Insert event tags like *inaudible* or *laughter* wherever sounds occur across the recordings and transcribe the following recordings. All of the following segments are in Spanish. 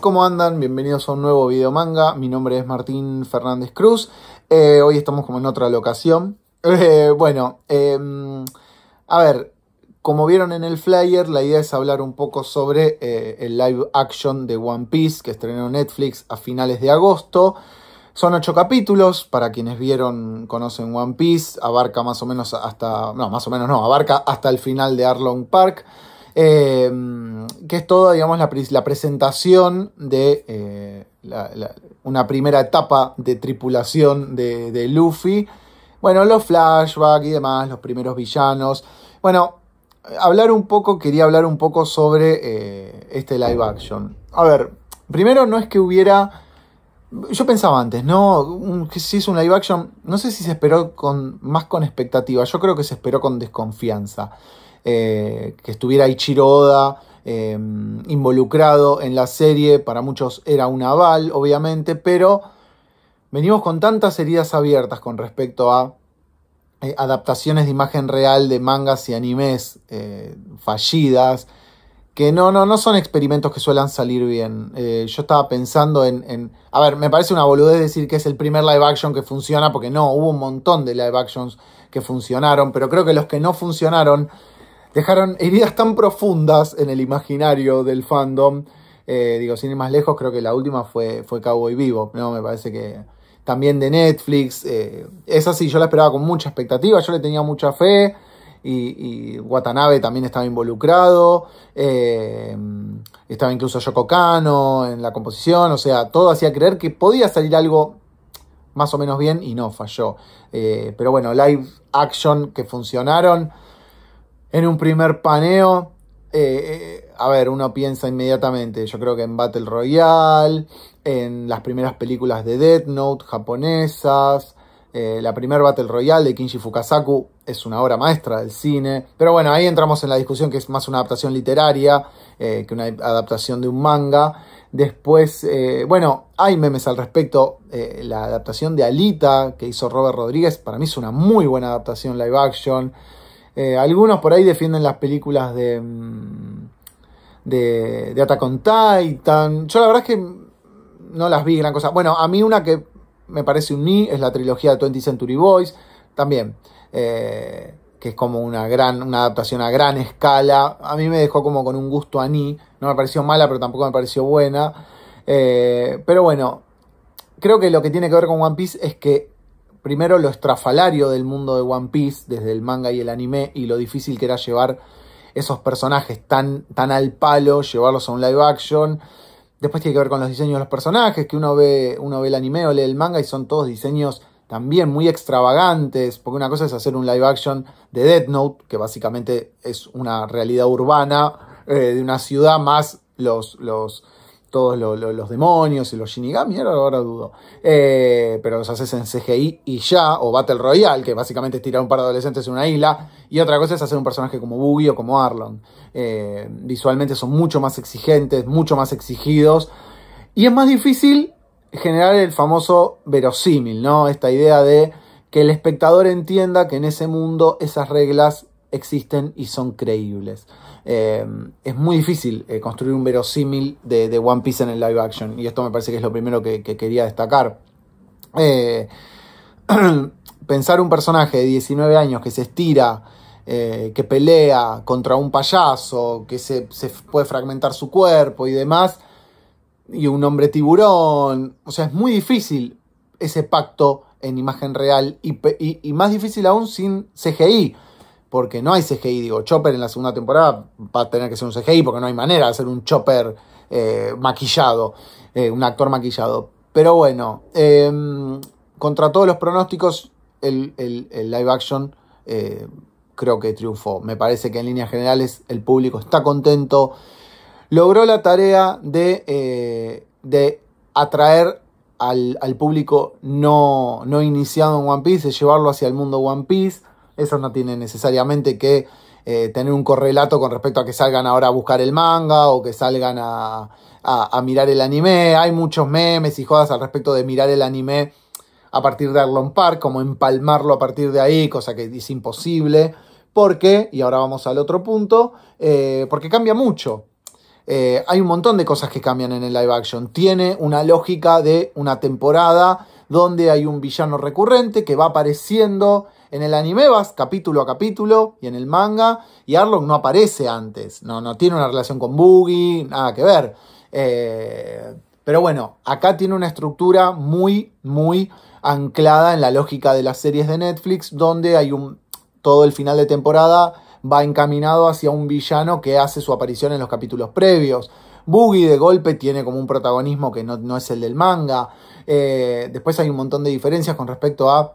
¿Cómo andan? Bienvenidos a un nuevo video manga. Mi nombre es Martín Fernández Cruz. Eh, hoy estamos como en otra locación. *laughs* Eh, bueno, em, a ver, como vieron en el flyer, la idea es hablar un poco sobre eh, el live action de One Piece que estrenó Netflix a finales de agosto. Son ocho capítulos, para quienes vieron, conocen One Piece, abarca más o menos hasta, no, más o menos no, abarca hasta el final de Arlong Park. Em, que es toda, digamos, la, presentación de eh, una primera etapa de tripulación de, Luffy. Bueno, los flashbacks y demás, los primeros villanos. Bueno, hablar un poco, quería hablar un poco sobre eh, este live action. A ver, primero no es que hubiera... Yo pensaba antes, ¿no? Que si es un live action, no sé si se esperó con, más con expectativa, yo creo que se esperó con desconfianza. Eh, que estuviera Ichiro Oda em, involucrado en la serie, para muchos era un aval, obviamente, pero venimos con tantas heridas abiertas con respecto a eh, adaptaciones de imagen real de mangas y animes eh, fallidas, que no, no, no son experimentos que suelen salir bien. yo estaba pensando en, A ver, me parece una boludez decir que es el primer live action que funciona, porque no, hubo un montón de live actions que funcionaron, pero creo que los que no funcionaron dejaron heridas tan profundas en el imaginario del fandom. Eh, digo, sin ir más lejos, creo que la última fue, fue Cowboy Vivo, ¿no? Me parece que también de Netflix. Eh, esa sí, yo la esperaba con mucha expectativa, yo le tenía mucha fe. Y, y Watanabe también estaba involucrado. Eh, estaba incluso Yoko en la composición. O sea, todo hacía creer que podía salir algo más o menos bien y no falló. pero bueno, live action que funcionaron. En un primer paneo, eh, eh, a ver, uno piensa inmediatamente, yo creo que en Battle Royale, en las primeras películas de Death Note japonesas, eh, la primer Battle Royale de Kinji Fukasaku es una obra maestra del cine, pero bueno, ahí entramos en la discusión que es más una adaptación literaria que una adaptación de un manga. Después, bueno, hay memes al respecto, la adaptación de Alita que hizo Robert Rodríguez, para mí es una muy buena adaptación live action. Eh, algunos por ahí defienden las películas de, mm, de, de Attack on Titan. Yo la verdad es que no las vi gran cosa. Bueno, a mí una que me parece un ni es la trilogía de 20 Century Boys, también, eh, que es como una gran, una adaptación a gran escala. A mí me dejó como con un gusto a ni, no me pareció mala, pero tampoco me pareció buena. Eh, pero bueno, creo que lo que tiene que ver con One Piece es que primero lo estrafalario del mundo de One Piece, desde el manga y el anime, y lo difícil que era llevar esos personajes tan, tan al palo, llevarlos a un live action. Después tiene que ver con los diseños de los personajes, que uno ve, uno ve el anime o lee el manga y son todos diseños también muy extravagantes, porque una cosa es hacer un live action de Death Note, que básicamente es una realidad urbana eh, de una ciudad, más los, los todos los demonios y los Shinigami, ahora, dudo. Eh, pero los haces en CGI y ya, o Battle Royale, que básicamente es tirar un par de adolescentes en una isla, y otra cosa es hacer un personaje como Boogie o como Arlon. Eh, visualmente son mucho más exigentes, mucho más exigidos, y es más difícil generar el famoso verosímil, ¿no? Esta idea de que el espectador entienda que en ese mundo esas reglas existen y son creíbles. Eh, es muy difícil eh, construir un verosímil de, One Piece en el live action. Y esto me parece que es lo primero que, quería destacar. Eh, *clears throat* pensar un personaje de 19 años que se estira, que pelea contra un payaso, que se, puede fragmentar su cuerpo y demás, y un hombre tiburón. O sea, es muy difícil ese pacto en imagen real y, más difícil aún sin CGI porque no hay CGI. Digo, Chopper en la segunda temporada va a tener que ser un CGI porque no hay manera de hacer un Chopper eh, maquillado, eh, un actor maquillado. Pero bueno, em, contra todos los pronósticos, el, live action eh, creo que triunfó. Me parece que en líneas generales el público está contento. Logró la tarea de, atraer al, público no, no iniciado en One Piece, de llevarlo hacia el mundo One Piece eso no tiene necesariamente que eh, tener un correlato con respecto a que salgan ahora a buscar el manga o que salgan a, mirar el anime. Hay muchos memes y jodas al respecto de mirar el anime a partir de Arlon Park, como empalmarlo a partir de ahí, cosa que es imposible. Porque, y ahora vamos al otro punto, eh, porque cambia mucho. Eh, hay un montón de cosas que cambian en el live action. Tiene una lógica de una temporada donde hay un villano recurrente que va apareciendo en el anime vas capítulo a capítulo y en el manga, y Arlong no aparece antes, no, no tiene una relación con Boogie, nada que ver. Eh, pero bueno, acá tiene una estructura muy, muy anclada en la lógica de las series de Netflix, donde hay un. todo el final de temporada va encaminado hacia un villano que hace su aparición en los capítulos previos. Boogie de golpe tiene como un protagonismo que no, es el del manga. Eh, después hay un montón de diferencias con respecto a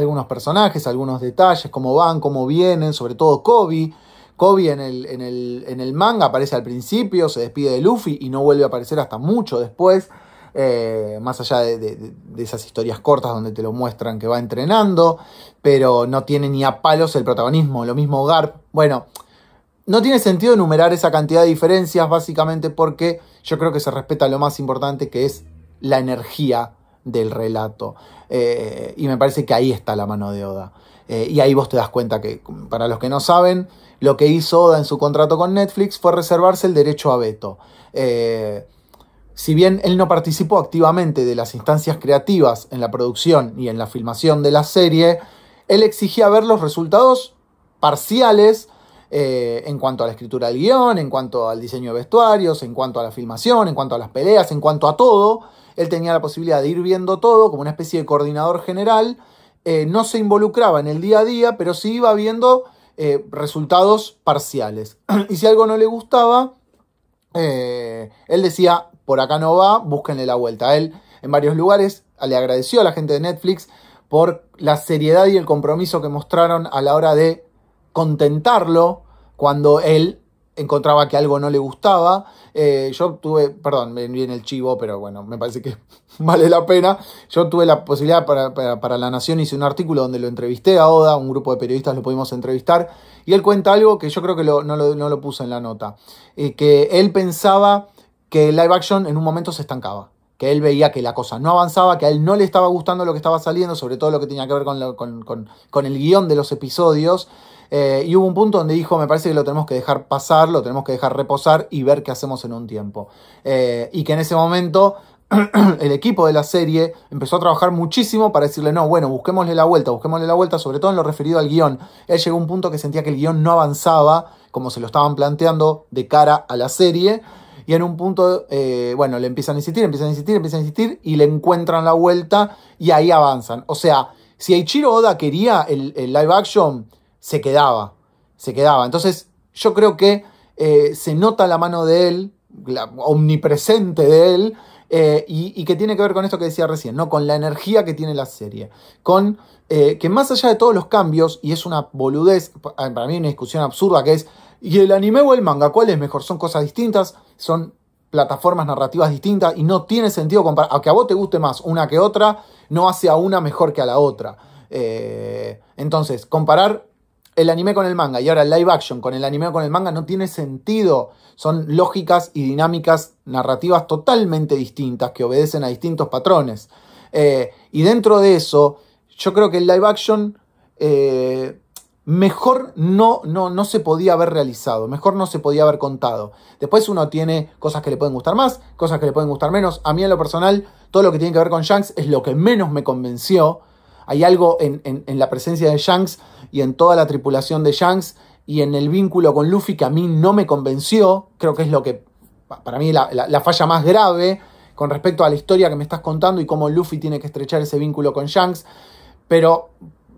algunos personajes, algunos detalles, cómo van, cómo vienen, sobre todo Kobe. Kobe en el, manga aparece al principio, se despide de Luffy y no vuelve a aparecer hasta mucho después, eh, más allá de, de, esas historias cortas donde te lo muestran que va entrenando, pero no tiene ni a palos el protagonismo, lo mismo Garp. Bueno, no tiene sentido enumerar esa cantidad de diferencias básicamente porque yo creo que se respeta lo más importante que es la energía del relato. Eh, y me parece que ahí está la mano de Oda. Eh, y ahí vos te das cuenta que, para los que no saben, lo que hizo Oda en su contrato con Netflix fue reservarse el derecho a veto. Eh, si bien él no participó activamente de las instancias creativas en la producción y en la filmación de la serie, él exigía ver los resultados parciales en cuanto a la escritura del guión, en cuanto al diseño de vestuarios, en cuanto a la filmación, en cuanto a las peleas, en cuanto a todo, él tenía la posibilidad de ir viendo todo como una especie de coordinador general. Eh, no se involucraba en el día a día, pero sí iba viendo eh, resultados parciales. *clears throat* y si algo no le gustaba, eh, él decía, por acá no va, búsquenle la vuelta. Él en varios lugares le agradeció a la gente de Netflix por la seriedad y el compromiso que mostraron a la hora de contentarlo cuando él encontraba que algo no le gustaba eh, yo tuve, perdón, me viene el chivo, pero bueno, me parece que *laughs* vale la pena. Yo tuve la posibilidad para, para, para, La Nación, hice un artículo donde lo entrevisté a Oda, un grupo de periodistas lo pudimos entrevistar, y él cuenta algo que yo creo que no, lo, no, puso en la nota, eh, que él pensaba que live action en un momento se estancaba que él veía que la cosa no avanzaba, que a él no le estaba gustando lo que estaba saliendo, sobre todo lo que tenía que ver con el guión de los episodios, eh, y hubo un punto donde dijo, me parece que lo tenemos que dejar pasar, lo tenemos que dejar reposar y ver qué hacemos en un tiempo. Eh, y que en ese momento *clears throat* el equipo de la serie empezó a trabajar muchísimo para decirle, no, bueno, busquémosle la vuelta, busquémosle la vuelta, sobre todo en lo referido al guión. Él llegó a un punto que sentía que el guión no avanzaba como se lo estaban planteando de cara a la serie. Y en un punto, eh, bueno, le empiezan a insistir, empiezan a insistir, empiezan a insistir y le encuentran la vuelta y ahí avanzan. O sea, si Aichiro Oda quería el live action, se quedaba, se quedaba. Entonces yo creo que eh, se nota la mano de él, la omnipresente de él, eh, y, que tiene que ver con esto que decía recién, ¿no? con la energía que tiene la serie, con eh, que más allá de todos los cambios, y es una boludez, para mí una discusión absurda que es, ¿y el anime o el manga? ¿Cuál es mejor? Son cosas distintas, son plataformas narrativas distintas y no tiene sentido comparar, aunque a vos te guste más una que otra, no hace a una mejor que a la otra. entonces, comparar el anime con el manga y ahora el live action con el anime con el manga no tiene sentido. Son lógicas y dinámicas narrativas totalmente distintas que obedecen a distintos patrones. Eh, y dentro de eso, yo creo que el live action eh, mejor no, no, no se podía haber realizado, mejor no se podía haber contado. Después uno tiene cosas que le pueden gustar más, cosas que le pueden gustar menos. A mí en lo personal, todo lo que tiene que ver con Shanks es lo que menos me convenció. Hay algo en, la presencia de Shanks y en toda la tripulación de Shanks y en el vínculo con Luffy que a mí no me convenció. Creo que es lo que, para mí, la, la, falla más grave con respecto a la historia que me estás contando y cómo Luffy tiene que estrechar ese vínculo con Shanks. Pero,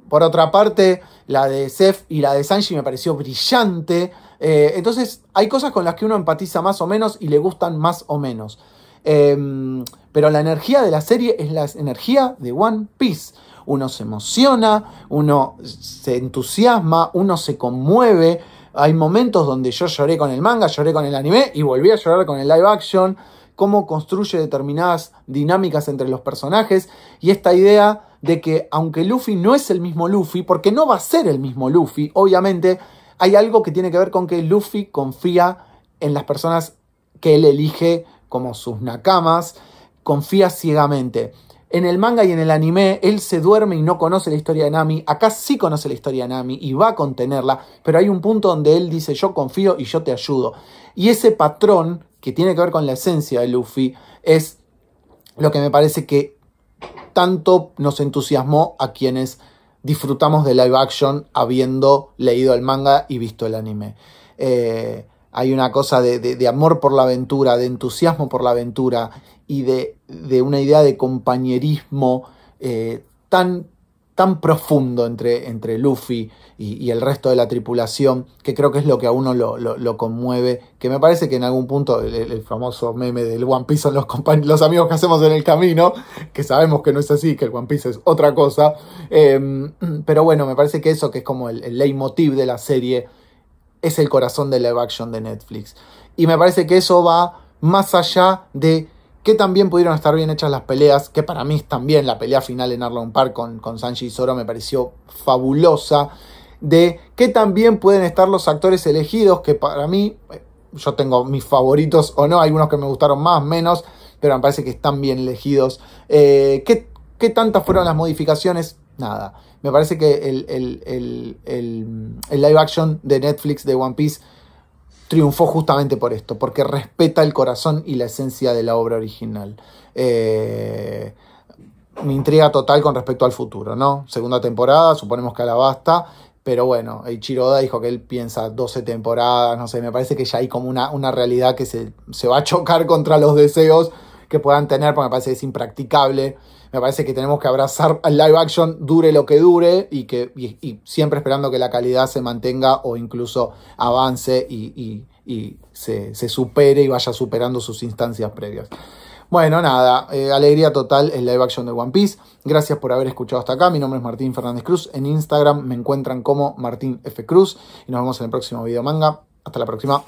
por otra parte, la de Seth y la de Sanji me pareció brillante. Eh, entonces, hay cosas con las que uno empatiza más o menos y le gustan más o menos. Em, pero la energía de la serie es la energía de One Piece. Uno se emociona, uno se entusiasma, uno se conmueve. Hay momentos donde yo lloré con el manga, lloré con el anime y volví a llorar con el live action. Cómo construye determinadas dinámicas entre los personajes y esta idea de que aunque Luffy no es el mismo Luffy, porque no va a ser el mismo Luffy, obviamente hay algo que tiene que ver con que Luffy confía en las personas que él elige como sus nakamas, confía ciegamente. En el manga y en el anime, él se duerme y no conoce la historia de Nami. Acá sí conoce la historia de Nami y va a contenerla, pero hay un punto donde él dice yo confío y yo te ayudo. Y ese patrón, que tiene que ver con la esencia de Luffy, es lo que me parece que tanto nos entusiasmó a quienes disfrutamos de live action habiendo leído el manga y visto el anime. Eh, hay una cosa de, amor por la aventura, de entusiasmo por la aventura y de, una idea de compañerismo eh, tan, tan profundo entre, entre Luffy y, el resto de la tripulación, que creo que es lo que a uno lo, conmueve, que me parece que en algún punto el, famoso meme del One Piece son los, los amigos que hacemos en el camino, que sabemos que no es así, que el One Piece es otra cosa, eh, pero bueno, me parece que eso que es como el, el leitmotiv de la serie, es el corazón de live action de Netflix. Y me parece que eso va más allá de que también pudieron estar bien hechas las peleas, que para mí también la pelea final en Arlong Park con, con Sanji y Zoro me pareció fabulosa, de que también pueden estar los actores elegidos, que para mí, yo tengo mis favoritos o no, algunos que me gustaron más, menos, pero me parece que están bien elegidos, eh, ¿qué, qué tantas fueron las modificaciones nada. Me parece que el, live action de Netflix de One Piece triunfó justamente por esto, porque respeta el corazón y la esencia de la obra original. Eh, mi intriga total con respecto al futuro, ¿no? Segunda temporada, suponemos que la basta pero bueno, Chiroda dijo que él piensa 12 temporadas, no sé, me parece que ya hay como una, realidad que se, se va a *laughs* chocar contra los deseos que puedan tener, porque me parece que es impracticable me parece que tenemos que abrazar al live action, dure lo que dure, y, que, siempre esperando que la calidad se mantenga o incluso avance y, se, supere y vaya superando sus instancias previas. Bueno, nada, eh, alegría total el live action de One Piece. Gracias por haber escuchado hasta acá. Mi nombre es Martín Fernández Cruz. En Instagram me encuentran como Martín F. Cruz. Y nos vemos en el próximo video manga. Hasta la próxima.